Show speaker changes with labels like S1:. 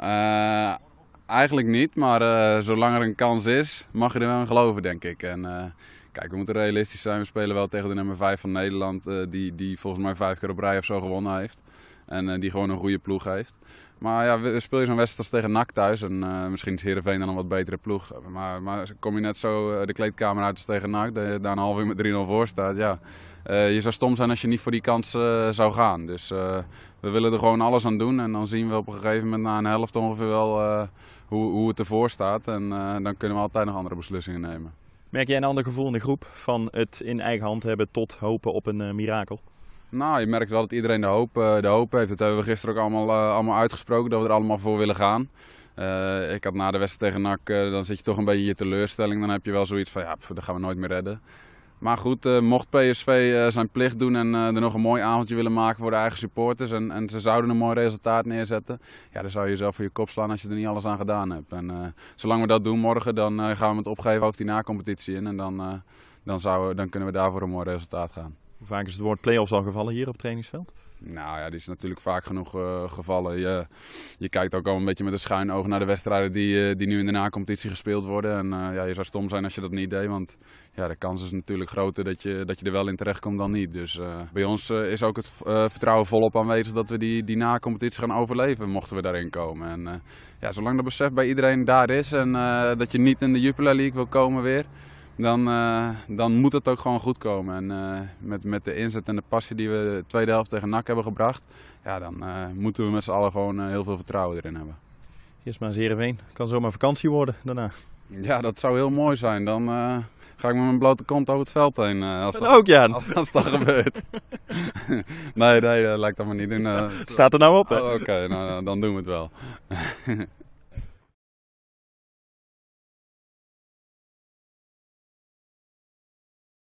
S1: Eh, eigenlijk niet, maar eh, zolang er een kans is, mag je er wel aan geloven, denk ik. En eh, Kijk, we moeten realistisch zijn. We spelen wel tegen de nummer 5 van Nederland. Eh, die, die volgens mij vijf keer op rij of zo gewonnen heeft. En eh, die gewoon een goede ploeg heeft. Maar ja, speel je zo'n wedstrijd tegen NAC thuis. En eh, misschien is Heerenveen dan een wat betere ploeg. Maar, maar kom je net zo de kleedkamer uit als tegen NAC. Dat je daar een half uur met 3-0 voor staat. Ja. je zou stom zijn als je niet voor die kans zou gaan. Dus we willen er gewoon alles aan doen. En dan zien we op een gegeven moment na een helft ongeveer wel hoe, hoe het ervoor staat. En dan kunnen we altijd nog andere beslissingen nemen. Merk jij een ander gevoel in de groep van het in eigen hand hebben tot hopen op een uh, mirakel? Nou, je merkt wel dat iedereen de hoop, eh, de hoop heeft. Dat hebben we gisteren ook allemaal, eh, allemaal uitgesproken, dat we er allemaal voor willen gaan. ik had na de wedstrijd tegen NAC, dan zit je toch een beetje je teleurstelling. Dan heb je wel zoiets van, ja, pff, gaan we nooit meer redden. Maar goed, eh, mocht PSV eh, zijn plicht doen en eh, er nog een mooi avondje willen maken voor de eigen supporters. En, en ze zouden een mooi resultaat neerzetten. Ja, dan zou je jezelf voor je kop slaan als je er niet alles aan gedaan hebt. En zolang we dat doen morgen, dan gaan we het opgeven ook die na-competitie in. En dan, dan, zou, dan kunnen we daarvoor een mooi resultaat gaan. Hoe vaak is het woord play-offs al gevallen hier op het trainingsveld? Nou ja, die is natuurlijk vaak genoeg eh, gevallen. Je, je, kijkt ook al een beetje met een schuin oog naar de wedstrijden die, eh, die nu in de na-competitie gespeeld worden. En eh, ja, je zou stom zijn als je dat niet deed, want ja, de kans is natuurlijk groter dat je, dat je er wel in terecht komt dan niet. Dus bij ons is ook het vertrouwen volop aanwezig dat we die, die na-competitie gaan overleven, mochten we daarin komen. En ja, zolang dat besef bij iedereen daar is en dat je niet in de Jupiler League wil komen weer dan, eh, dan moet het ook gewoon goed komen. En eh, met, met de inzet en de passie die we de tweede helft tegen NAC hebben gebracht, ja, dan eh, moeten we met z'n allen gewoon heel veel vertrouwen erin hebben. Eerst maar Heerenveen. Kan zomaar vakantie worden daarna. Ja, dat zou heel mooi zijn. Dan ga ik met mijn blote kont over het veld heen. als dat, ook, ja. Als, dat gebeurt. nee, nee, dat lijkt dat maar niet doen. Staat er nou op, oh, Oké, nou, dan doen we het wel.